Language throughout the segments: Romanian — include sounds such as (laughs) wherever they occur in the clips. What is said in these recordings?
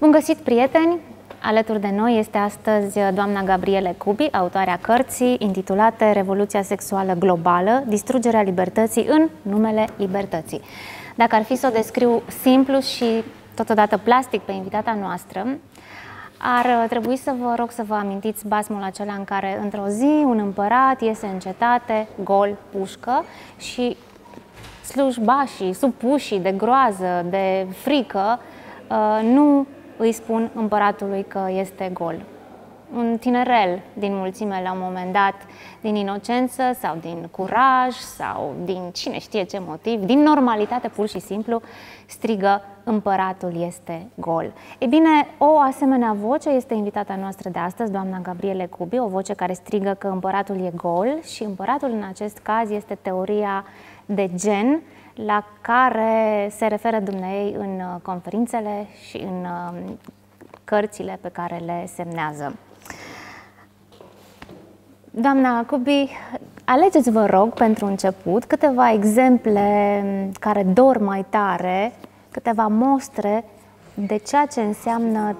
Bun găsit, prieteni! Alături de noi este astăzi doamna Gabriele Cubi, autoarea cărții intitulate Revoluția sexuală globală, distrugerea libertății în numele libertății. Dacă ar fi să o descriu simplu și totodată plastic pe invitata noastră, ar trebui să vă rog să vă amintiți basmul acela în care într-o zi un împărat iese în cetate, gol, pușcă și slujbașii, supușii de groază, de frică, uh, nu îi spun împăratului că este gol. Un tinerel din mulțime la un moment dat, din inocență sau din curaj sau din cine știe ce motiv, din normalitate pur și simplu, strigă împăratul este gol. E bine, o asemenea voce este invitata noastră de astăzi, doamna Gabriele Cubi, o voce care strigă că împăratul e gol și împăratul în acest caz este teoria de gen, la care se referă dumneei în uh, conferințele și în um, cărțile pe care le semnează. Doamna Cubi, alegeți, vă rog, pentru început, câteva exemple um, care dor mai tare, câteva mostre de ceea ce înseamnă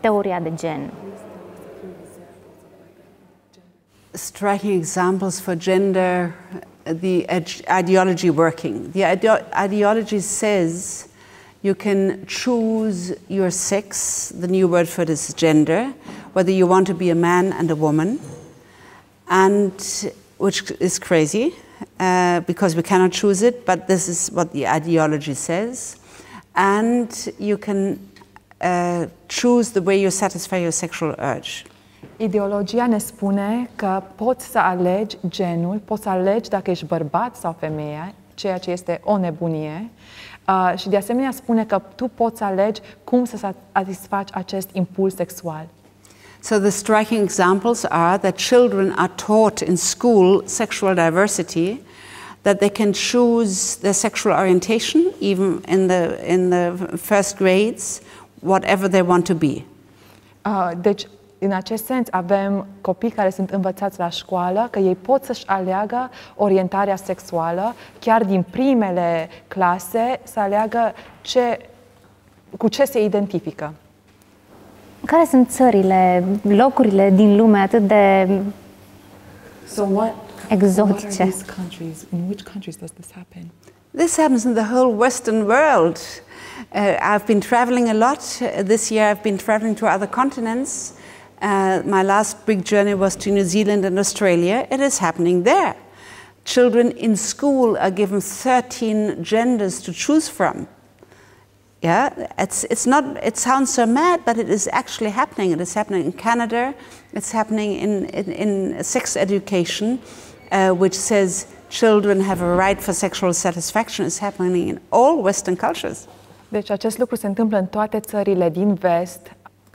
teoria de gen. Striking examples for gender the ideology working. The ideology says you can choose your sex, the new word for this gender, whether you want to be a man and a woman, and which is crazy uh, because we cannot choose it, but this is what the ideology says. And you can uh, choose the way you satisfy your sexual urge. Ideologia ne spune că poți să alegi genul, poți să alegi dacă ești bărbat sau femeie, ceea ce este o nebunie. Uh, și de asemenea spune că tu poți alegi cum să satisfaci acest impuls sexual. So the striking examples are that children are taught in school sexual diversity, that they can choose their sexual orientation even in the in the first grades, whatever they want to be. Uh, deci în acest sens avem copii care sunt învățați la școală că ei pot să-și aleagă orientarea sexuală, chiar din primele clase să aleagă ce, cu ce se identifică. Care sunt țările, locurile din lume atât de so what, exotice? What countries? In which countries does this happen? This happens in the whole Western world. Uh, I've been traveling a lot. Uh, this year I've been traveling to other continents. Uh, my last big journey was to New Zealand and Australia. It is happening there. Children in school are given 13 genders to choose from. Yeah, it's, it's not, it sounds so mad, but it is actually happening. It is happening in Canada, it's happening in, in, in sex education, uh, which says children have a right for sexual satisfaction, It's happening in all Western cultures. Deci acest lucru se întâmplă în toate țările din vest,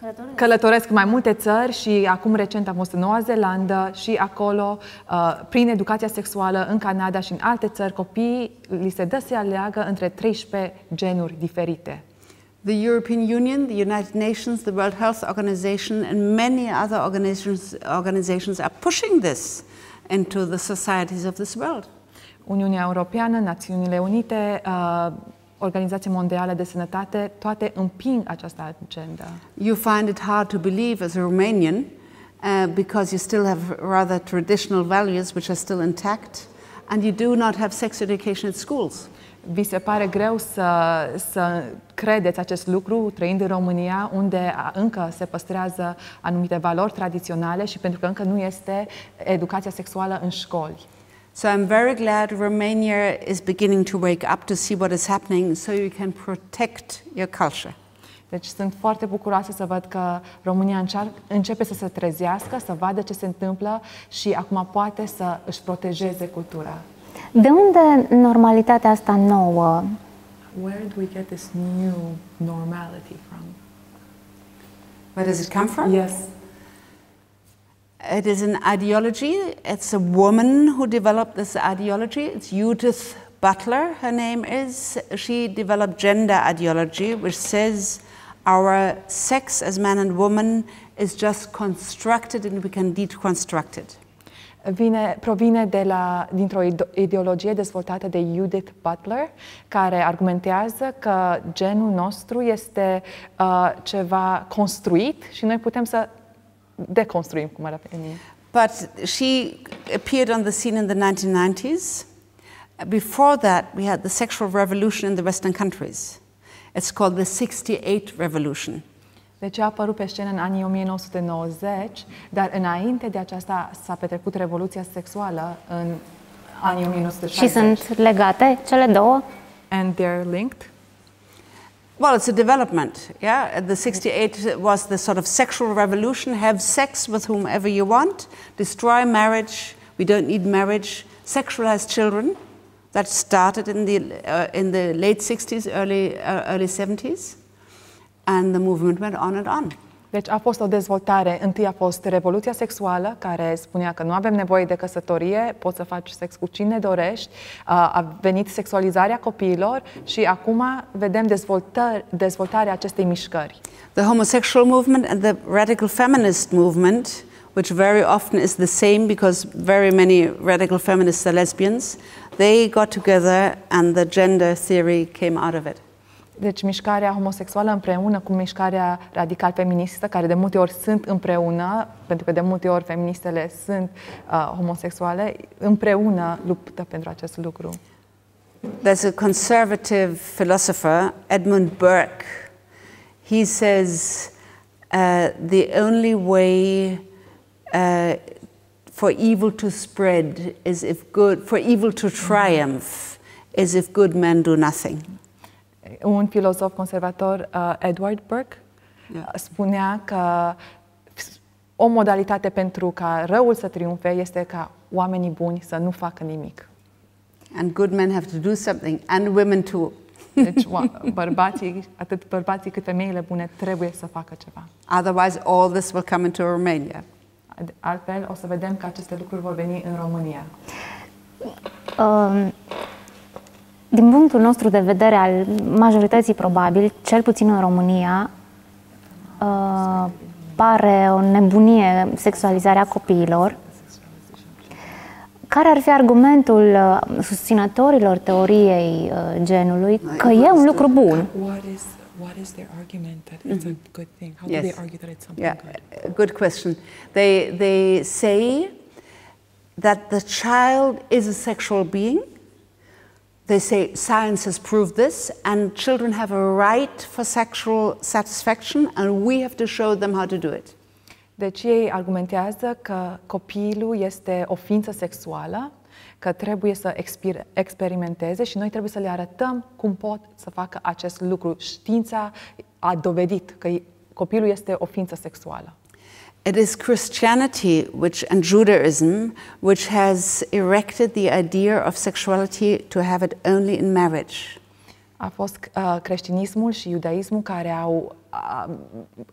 Călătoresc. Călătoresc mai multe țări și acum recent am fost în Noua Zeelandă și acolo, uh, prin educația sexuală în Canada și în alte țări, copiii li se dă să aleagă între 13 genuri diferite. the European Union, the United Nations, the World Health Organization, and many other organizations, organizations are pushing this into the societies of this world. Uniunea Europeană, Națiunile Unite, uh, Organizația Mondială de Sănătate, toate împing această agenda. You find it hard to believe as a Romanian uh, because you still have rather traditional values which are still intact and you do not have sex education at schools. Vi se pare greu să, să credeți acest lucru trăind în România, unde încă se păstrează anumite valori tradiționale și pentru că încă nu este educația sexuală în școli. So I'm very glad Romania is beginning to wake up to see what is happening so you can protect your culture. Deci sunt foarte bucuroasă să văd că România încear- începe să se trezească, să vadă ce se întâmplă și acum poate să își protejeze cultura. De unde normalitatea asta nouă? Where do we get this new normality from? Where does it come from? Yes. It is an ideology. It's a woman who developed this ideology. It's Judith Butler, her name is. She developed gender ideology, which says our sex as man and woman is just constructed and we can deconstruct it. Vine, provine de la, dintr-o ideologie dezvoltată de Judith Butler, care argumentează că genul nostru este uh, ceva construit și noi putem să deconstruir cum era pe mine. But she appeared on the scene in the 1990s. Before that, we had the sexual revolution in the Western countries. It's called the 68 Revolution. Deci a apărut pe scenă în anii 1990, dar înainte de aceasta s-a petrecut revoluția sexuală în anii 1960. Și sunt legate cele două? And they're linked. Well, it's a development, yeah. The mm-hmm. 68 was the sort of sexual revolution have sex with whomever you want, destroy marriage, we don't need marriage, sexualize children. That started in the, uh, in the late 60s, early, uh, early 70s, and the movement went on and on. Deci a fost o dezvoltare. Întâi a fost revoluția sexuală, care spunea că nu avem nevoie de căsătorie, poți să faci sex cu cine dorești. A venit sexualizarea copiilor și acum vedem dezvoltarea acestei mișcări. The homosexual movement and the radical feminist movement which very often is the same because very many radical feminists are lesbians, they got together and the gender theory came out of it. Deci mișcarea homosexuală împreună cu mișcarea radical-feministă, care de multe ori sunt împreună, pentru că de multe ori feministele sunt uh, homosexuale, împreună luptă pentru acest lucru. There's a conservative philosopher, Edmund Burke. He says uh, the only way uh, for evil to spread is if good, for evil to triumph is if good men do nothing un filozof conservator, uh, Edward Burke, yeah. Da. Uh, spunea că o modalitate pentru ca răul să triumfe este ca oamenii buni să nu facă nimic. And good men have to do something, and women too. Deci (laughs) bărbații, atât bărbații cât femeile bune trebuie să facă ceva. Otherwise all this will come into Romania. Altfel o să vedem că aceste lucruri vor veni în România. Um, din punctul nostru de vedere al majorității, probabil, cel puțin în România, uh, pare o nebunie sexualizarea copiilor. Care ar fi argumentul uh, susținătorilor teoriei uh, genului că e un lucru bun? What is their argument that it's a mm-hmm. good thing? How yes. do they argue that it's something yeah. good? Good question. They, they say that the child is a sexual being they say science has proved this, and children have a right for sexual satisfaction, and we have to show them how to do it. Deci ei argumentează că copilul este o ființă sexuală, că trebuie să experimenteze și noi trebuie să le arătăm cum pot să facă acest lucru. Știința a dovedit că copilul este o ființă sexuală. It is Christianity which, and Judaism which has erected the idea of sexuality to have it only in marriage. A fost uh, creștinismul și iudaismul care au uh,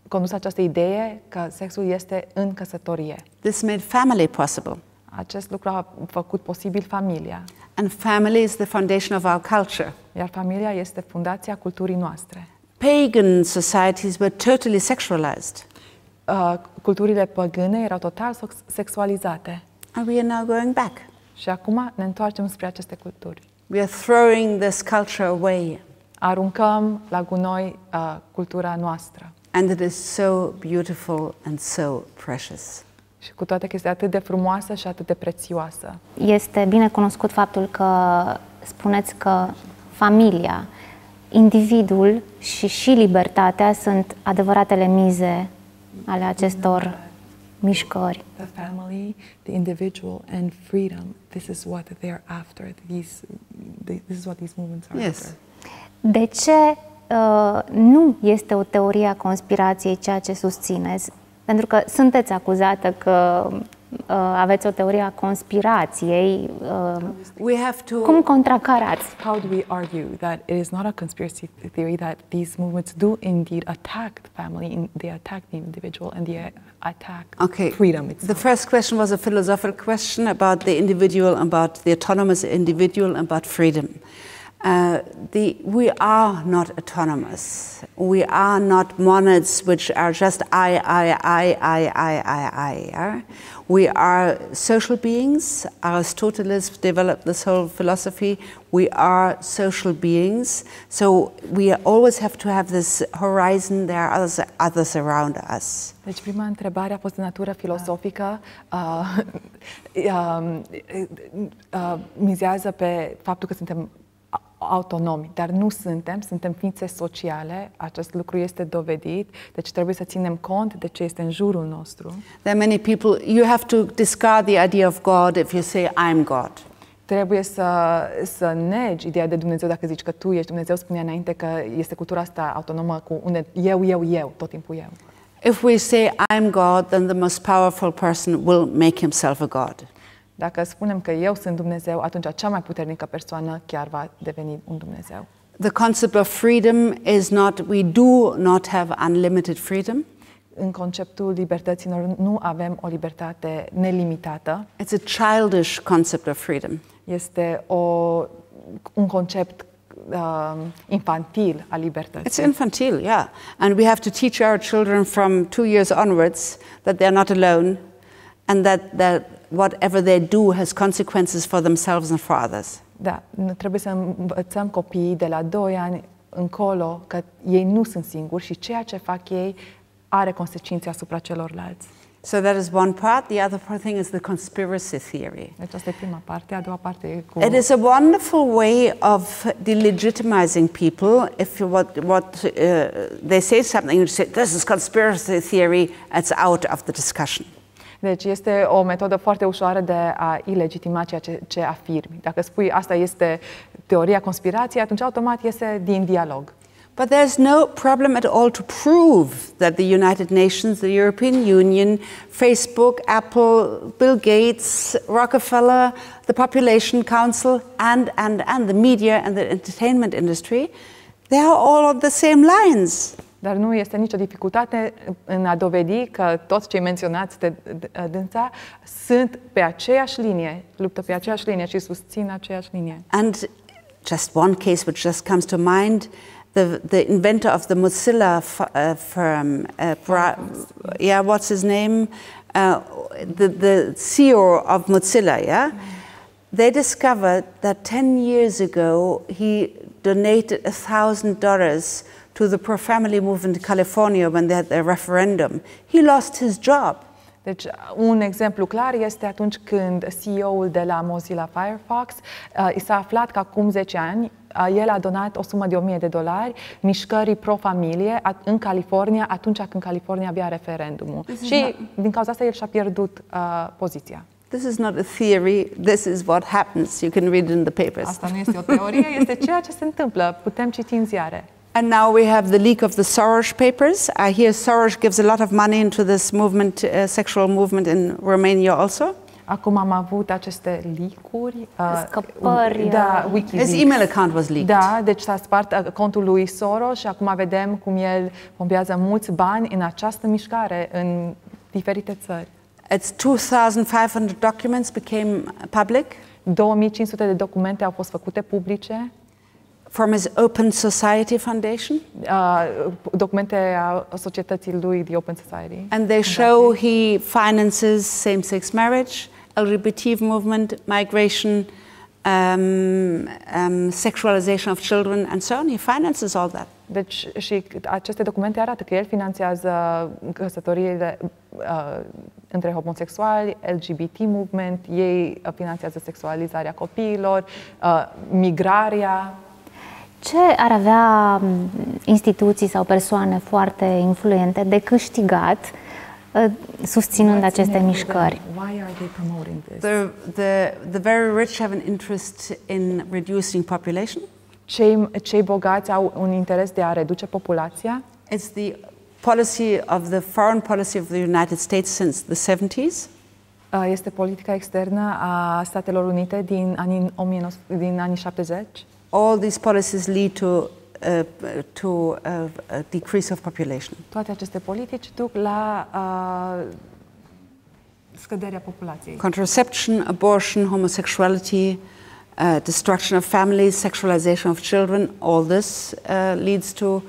condus această idee că sexul este în căsătorie. This made family possible. Acest lucru a făcut posibil familia. And family is the foundation of our culture. Iar familia este fundația culturii noastre. Pagan societies were totally sexualized. Uh, culturile păgâne erau total sexualizate. And we are now going back. Și acum ne întoarcem spre aceste culturi. We are throwing this culture away. Aruncăm la gunoi uh, cultura noastră. And it is so beautiful and so precious. Și cu toate că este atât de frumoasă și atât de prețioasă. Este bine cunoscut faptul că spuneți că familia, individul și și libertatea sunt adevăratele mize ale acestor mișcări. The family, the individual and freedom, this is what they are after. These, this is what these movements are yes. after. De ce uh, nu este o teorie a conspirației ceea ce susțineți? Pentru că sunteți acuzată că uh, aveți o teorie a conspirației. Uh, we have to, cum contracarați? How do we argue that it is not a conspiracy theory that these movements do indeed attack the family, they attack the individual and they attack okay. freedom itself? The first question was a philosophical question about the individual, about the autonomous individual, about freedom. Uh, the, we are not autonomous. We are not monads which are just I, I, I, I, I, I, I. Yeah? We are social beings. Aristoteles developed this whole philosophy. We are social beings. So we always have to have this horizon. There are others, others around us. Deci prima întrebare a fost de natură filosofică. Uh, uh, uh, mizează pe faptul că suntem autonomi, dar nu suntem, suntem ființe sociale, acest lucru este dovedit, deci trebuie să ținem cont de ce este în jurul nostru. There are many people, you have to discard the idea of God if you say I'm God. Trebuie să, să negi ideea de Dumnezeu dacă zici că tu ești Dumnezeu, spunea înainte că este cultura asta autonomă cu unde eu, eu, eu, tot timpul eu. If we say I'm God, then the most powerful person will make himself a God. Dacă spunem că eu sunt Dumnezeu, atunci cea mai puternică persoană chiar va deveni un Dumnezeu. The concept of freedom is not we do not have unlimited freedom. În conceptul libertăților nu avem o libertate nelimitată. It's a childish concept of freedom. Este o un concept uh, infantil a libertății. It's infantil, yeah. And we have to teach our children from two years onwards that they're not alone and that, that whatever they do has consequences for themselves and for others. Da, trebuie să învățăm copiii de la 2 ani încolo că ei nu sunt singuri și ceea ce fac ei are consecințe asupra celorlalți. So that is one part. The other part thing is the conspiracy theory. Aceasta e prima parte, a doua parte It is a wonderful way of delegitimizing people. If what, what uh, they say something, you say, this is conspiracy theory, it's out of the discussion. Deci este o metodă foarte ușoară de a ilegitima ceea ce, ce afirmi. Dacă spui asta este teoria conspirației, atunci automat iese din dialog. But there's no problem at all to prove that the United Nations, the European Union, Facebook, Apple, Bill Gates, Rockefeller, the Population Council, and, and, and the media and the entertainment industry, they are all on the same lines dar nu este nicio dificultate în a dovedi că toți cei menționați de dânsa sunt pe aceeași linie, luptă pe aceeași linie și susțin aceeași linie. And just one case which just comes to mind, the, the inventor of the Mozilla uh, firm, uh, yeah, what's his name? Uh, the, the CEO of Mozilla, yeah? They discovered that 10 years ago he donated $1,000 to the pro-family movement in California when they had their referendum. He lost his job. Deci, uh, un exemplu clar este atunci când CEO-ul de la Mozilla Firefox uh, s-a aflat că acum 10 ani uh, el a donat o sumă de 1000 de dolari mișcării pro-familie în California, atunci când California avea referendumul. This Și not... din cauza asta el și-a pierdut uh, poziția. This is not a theory, this is what happens. You can read it in the papers. Asta nu este o teorie, este ceea ce se întâmplă. Putem citi în ziare. And now we have the leak of the Soros papers. I uh, hear Soros gives a lot of money into this movement, uh, sexual movement in Romania also. Acum am avut aceste licuri. Uh, Scăpări. Da, uh, Wikileaks. His email account was leaked. Da, deci s-a spart uh, contul lui Soros și acum vedem cum el pompează mulți bani în această mișcare în diferite țări. It's 2500 documents became public. 2500 de documente au fost făcute publice. from his Open Society Foundation. Uh, documente a societății lui The Open Society. And they show he finances same-sex marriage, LGBT movement, migration, um, um, sexualization of children and so on. He finances all that. Deci și aceste documente arată că el finanțează căsătoriile uh, între homosexuali, LGBT movement, ei finanțează sexualizarea copiilor, uh, migrarea Ce ar avea instituții sau persoane foarte influente de câștigat ă, susținând aceste mișcări? Why are they promoting this? The, the, the very rich have an interest in reducing population. Cei, cei bogați au un interes de a reduce populația. It's the policy of the foreign policy of the United States since the 70s. Ă, este politica externă a Statelor Unite din anii, 19, din anii 70. all these policies lead to uh, to a, uh, a decrease of population. Toate aceste politici duc la uh, scăderea populației. Contraception, abortion, homosexuality, uh, destruction of families, sexualization of children, all this uh, leads to,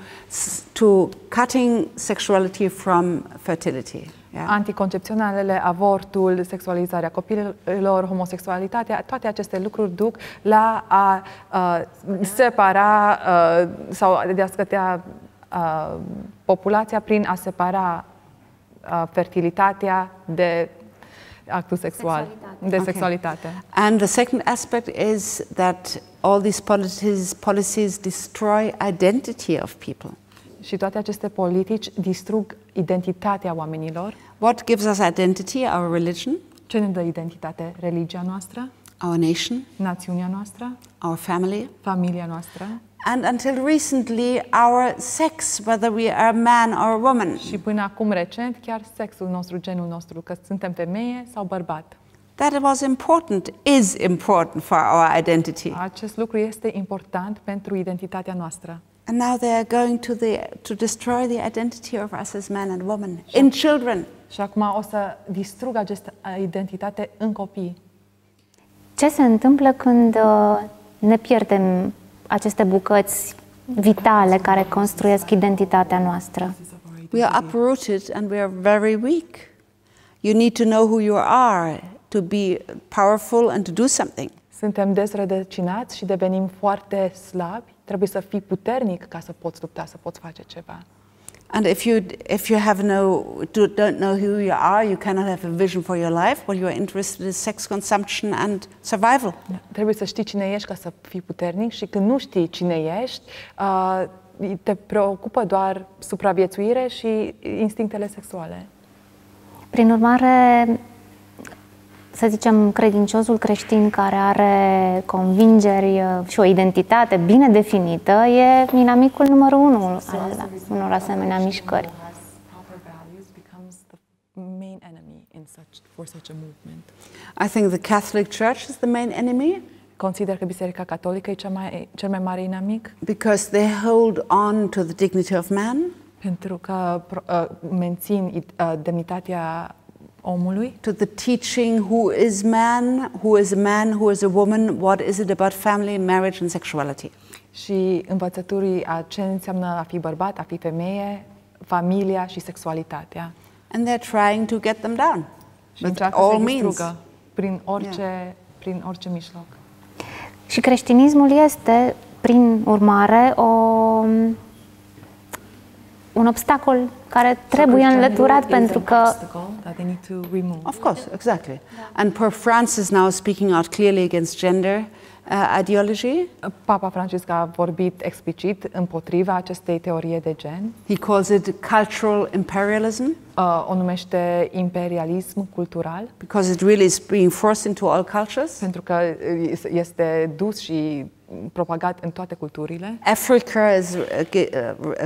to cutting sexuality from fertility. Yeah. Anticoncepționalele, avortul, sexualizarea copiilor, homosexualitatea, toate aceste lucruri duc la a uh, separa uh, sau de a scătea uh, populația prin a separa uh, fertilitatea de actul sexual, sexualitate. de okay. sexualitate. And the second aspect is that all these policies, policies destroy identity of people. Și toate aceste politici distrug identitatea oamenilor. What gives us identity? Our religion? Ce ne dă identitate? Religia noastră? Our nation? Națiunea noastră? Our family? Familia noastră? And until recently, our sex, whether we are a man or a woman. Și până acum recent, chiar sexul nostru, genul nostru, că suntem femeie sau bărbat. That was important, is important for our identity. Acest lucru este important pentru identitatea noastră. And now they're going to, the, to destroy the identity of us as men and women și in children. Și acum o să distrugă această identitate în copii. Ce se întâmplă când uh, ne pierdem aceste bucăți vitale care construiesc identitatea noastră? We are uprooted and we are very weak. You need to know who you are to be powerful and to do something. Suntem dezrădăcinați și devenim foarte slabi Trebuie să fii puternic ca să poți lupta, să poți face ceva. And if you if you have no don't know who you are, you cannot have a vision for your life. What you are interested is sex consumption and survival. Da. Trebuie să știi cine ești ca să fii puternic și când nu știi cine ești, uh, te preocupă doar supraviețuire și instinctele sexuale. Prin urmare, să zicem, credinciosul creștin care are convingeri uh, și o identitate bine definită e inamicul numărul unu al unor asemenea mișcări. I think the Catholic Church is the main enemy. Consider că Biserica Catolică e cel mai mare inamic. Because they hold on to the dignity of man. Pentru că uh, mențin uh, demnitatea omului. To the teaching who is man, who is a man, who is a woman, what is it about family, marriage and sexuality. Și învățăturii a ce înseamnă a fi bărbat, a fi femeie, familia și sexualitatea. And they're trying to get them down. Și But all means. Prin orice, yeah. prin orice mijloc. Și creștinismul este, prin urmare, o un obstacol care trebuie înlăturat pentru că... Of course, exactly. And Pope Francis now speaking out clearly against gender uh, ideology. Papa Francis a vorbit explicit împotriva acestei teorie de gen. He calls it cultural imperialism. Uh, o numește imperialism cultural. Because it really is being forced into all cultures. Pentru că uh, este dus și propagat în toate culturile. Africa is uh, uh,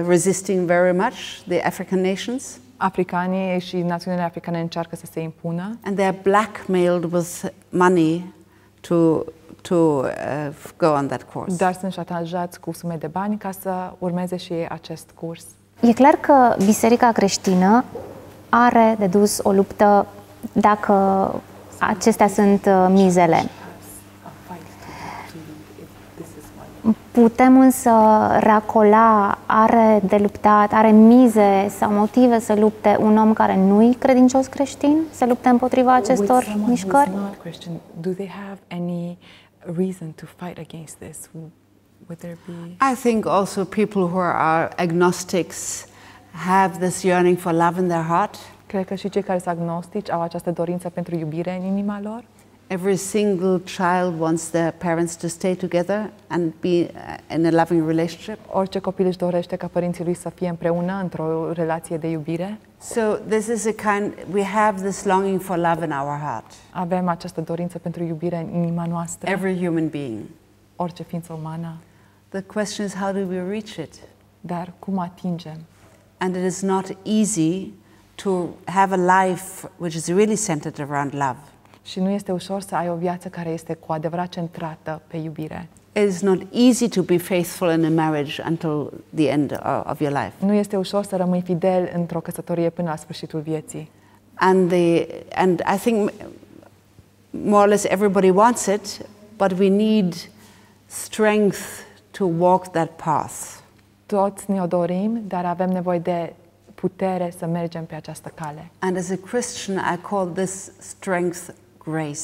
resisting very much, the African nations. Africanii și națiunile africane încearcă să se impună. And they are blackmailed with money to to uh, go on that course. Dar sunt șantajați cu sume de bani ca să urmeze și ei acest curs. E clar că biserica creștină are de dus o luptă dacă acestea sunt uh, mizele. Putem însă racola, are de luptat, are mize sau motive să lupte un om care nu i credincios creștin? Să lupte împotriva acestor mișcări? Do they have any reason to fight against this? Would there be... I think also people who are agnostics have this yearning for love in their heart. Cred că și cei care sunt agnostici au această dorință pentru iubire în inima lor. Every single child wants their parents to stay together and be uh, in a loving relationship. Orice copil își dorește ca părinții lui să fie împreună într-o relație de iubire. So this is a kind we have this longing for love in our heart. Avem această dorință pentru iubire în inima noastră. Every human being. Orice ființă umană. The question is how do we reach it? Dar cum atingem? And it is not easy to have a life which is really centered around love. Și nu este ușor să ai o viață care este cu adevărat centrată pe iubire. It is not easy to be faithful in a marriage until the end of your life. Nu este ușor să rămâi fidel într-o căsătorie până la sfârșitul vieții. And the and I think more or less everybody wants it, but we need strength to walk that path. Toți ne-o dorim, dar avem nevoie de putere să mergem pe această cale. And as a Christian, I call this strength grace.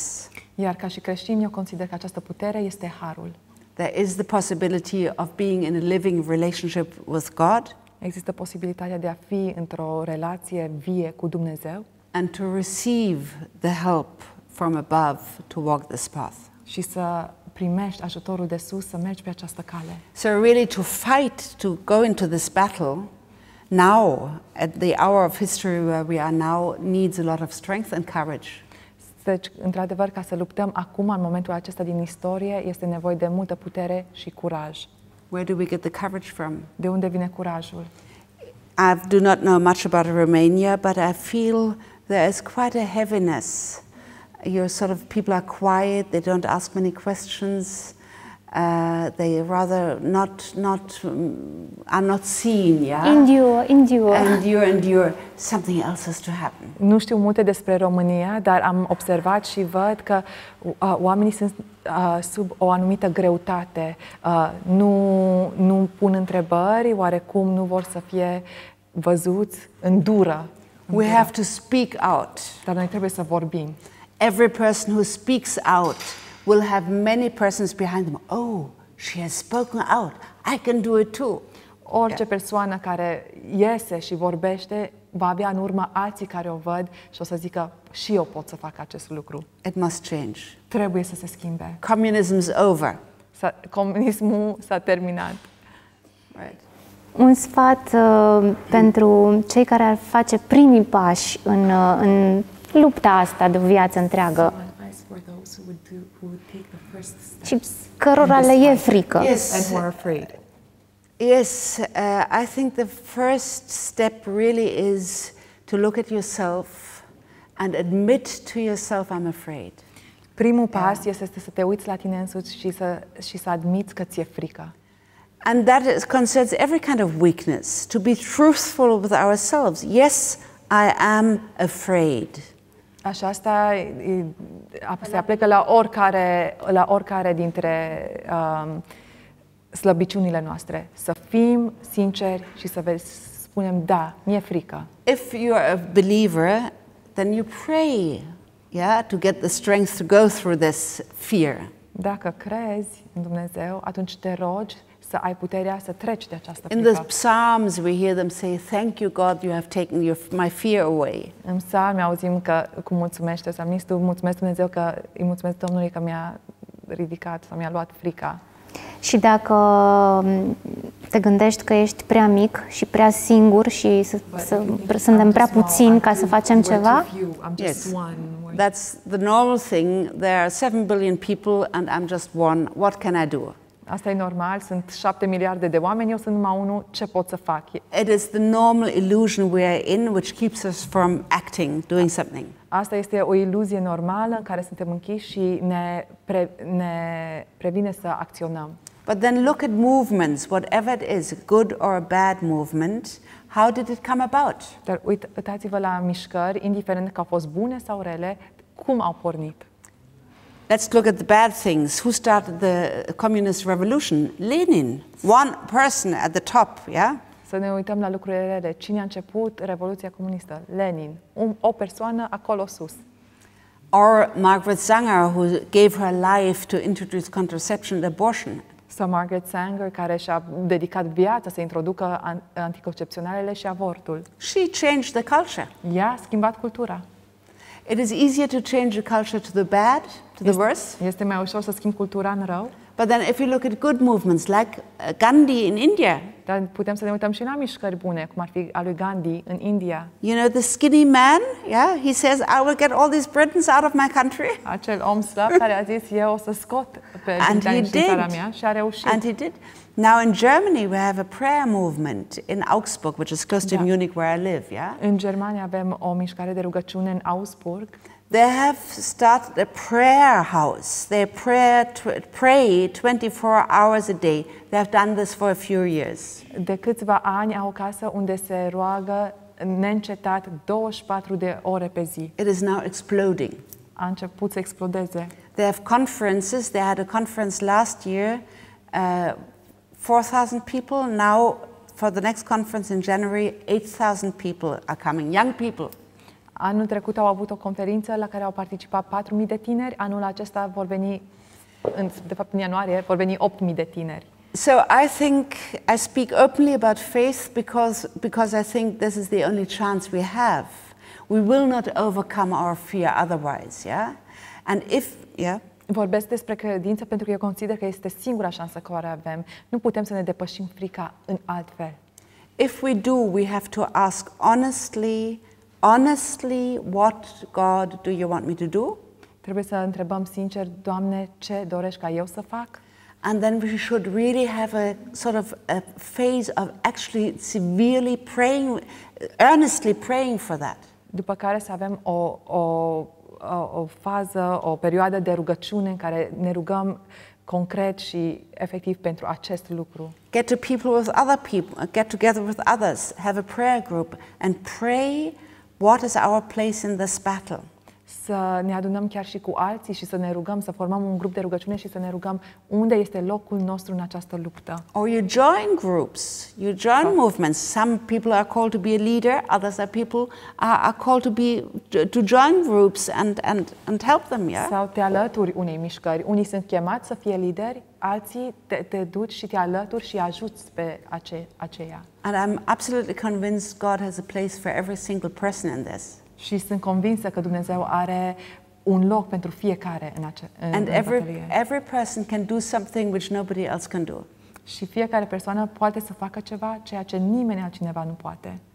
Iar ca și creștini, eu consider că această putere este harul. There is the possibility of being in a living relationship with God. Există posibilitatea de a fi într-o relație vie cu Dumnezeu. And to receive the help from above to walk this path. Și să primești ajutorul de sus să mergi pe această cale. So really to fight, to go into this battle, now at the hour of history where we are now needs a lot of strength and courage. Deci, într-adevăr, ca să luptăm acum, în momentul acesta din istorie, este nevoie de multă putere și curaj. Where do we get the courage from? De unde vine curajul? I do not know much about Romania, but I feel there is quite a heaviness. You're sort of people are quiet, they don't ask many questions. Uh, they rather not not um, are not seen, yeah. Endure, endure. Endure, endure. Something else has to happen. Nu știu multe despre România, dar am observat și văd că uh, oamenii sunt uh, sub o anumită greutate. Uh, nu nu pun întrebări, oarecum nu vor să fie văzuți, dură. We have to speak out. Dar noi trebuie să vorbim. Every person who speaks out will have many persons behind them. Oh, she has spoken out. I can do it too. Orice persoană care iese și vorbește va avea în urmă alții care o văd și o să zică și eu pot să fac acest lucru. It must change. Trebuie să se schimbe. Communism's over. S-a, comunismul s-a terminat. Right. Un sfat uh, pentru cei care ar face primii pași în, uh, în lupta asta de viață întreagă. for those who would, do, who would take the first steps. cărora le e frică. Yes. And am afraid. Yes, uh, I think the first step really is to look at yourself and admit to yourself I'm afraid. Primul pas yeah. este să te uiți la tine însuți și să, și să admiți că ți-e frică. And that concerns every kind of weakness, to be truthful with ourselves. Yes, I am afraid. Așa, asta se păi da. aplică la oricare, la oricare dintre um, slăbiciunile noastre. Să fim sinceri și să vezi, spunem, da, mi-e frică. If you are a believer, then you pray, yeah, to get the strength to go through this fear. Dacă crezi, Dumnezeu, atunci te rogi să ai puterea să treci de această frică. In the Psalms we hear them say, "Thank you God, you have taken your, my fear away." În psalmi auzim că cum mulțumește psalmistul, mulțumesc Dumnezeu că îi mulțumesc Domnului că mi-a ridicat sau mi-a luat frica. Și dacă mm, te gândești că ești prea mic și prea singur și să, să, suntem prea puțini ca să facem ceva, yes. That's the normal thing. There are 7 billion people and I'm just one. What can I do? Asta e normal, sunt 7 miliarde de oameni, eu sunt numai unul, ce pot să fac? It is the normal illusion we are in which keeps us from acting, doing something. Asta este o iluzie normală în care suntem închiși și ne, pre, ne previne să acționăm. But then look at movements, whatever it is, good or a bad movement, how did it come about? Dar uitați-vă la mișcări, indiferent că au fost bune sau rele, cum au pornit. Let's look at the bad things. Who started the communist revolution? Lenin. One person at the top, yeah? Să ne uităm la lucrurile rele. Cine a început Revoluția Comunistă? Lenin. Um, o persoană acolo sus. Or Margaret Sanger, who gave her life to introduce contraception and abortion. sau Margaret Sanger, care și-a dedicat viața să introducă anticoncepționalele și avortul. She changed the culture. Ea a schimbat cultura. It is easier to change a culture to the bad, to the este, worse. Este mai ușor să schimbi cultura în rău. But then if you look at good movements like uh, Gandhi in India, dar putem să ne uităm și la mișcări bune, cum ar fi lui Gandhi în India. You know the skinny man, yeah, he says I will get all these Britons out of my country. Acel om slab care a zis eu o să scot pe And he did. țara mea și a reușit. And he did. Now in Germany we have a prayer movement in Augsburg, which is close to da. Munich where I live, yeah? În Germania avem o mișcare de rugăciune în Augsburg. They have started a prayer house. They prayer pray 24 hours a day. They have done this for a few years. De câțiva ani au o casă unde se roagă neîncetat 24 de ore pe zi. It is now exploding. A început să explodeze. They have conferences. They had a conference last year, uh, 4,000 people. Now, for the next conference in January, 8,000 people are coming, young people. Anul trecut au avut o conferință la care au participat 4.000 de tineri. Anul acesta vor veni, în, de fapt în ianuarie, vor veni 8.000 de tineri. So I think I speak openly about faith because, because I think this is the only chance we have. We will not overcome our fear otherwise, yeah? And if, yeah? Vorbesc despre credință pentru că eu consider că este singura șansă care avem. Nu putem să ne depășim frica în altfel. If we do, we have to ask honestly, honestly, what God do you want me to do? Trebuie să întrebăm sincer, Doamne, ce dorești ca eu să fac? And then we should really have a sort of a phase of actually severely praying, earnestly praying for that. După care să avem o, o, o, o fază, o perioadă de rugăciune în care ne rugăm concret și efectiv pentru acest lucru. Get to people with other people, get together with others, have a prayer group and pray What is our place in this battle? Să ne adunăm chiar și cu alții și să ne rugăm, să formăm un grup de rugăciune și să ne rugăm unde este locul nostru în această luptă. Or you join groups, you join Sau... movements. Some people are called to be a leader, others are people are, are called to be to join groups and and and help them, yeah? Sau te alături unei mișcări. Unii sunt chemați să fie lideri, alții, te, te duci și te alături și ajuți pe ace, aceea. And I'm absolutely convinced God has a place for every single person in this. Și sunt convinsă că Dumnezeu are un loc pentru fiecare în acea în, And în every, every person can do something which nobody else can do. Și fiecare persoană poate să facă ceva ceea ce nimeni altcineva nu poate.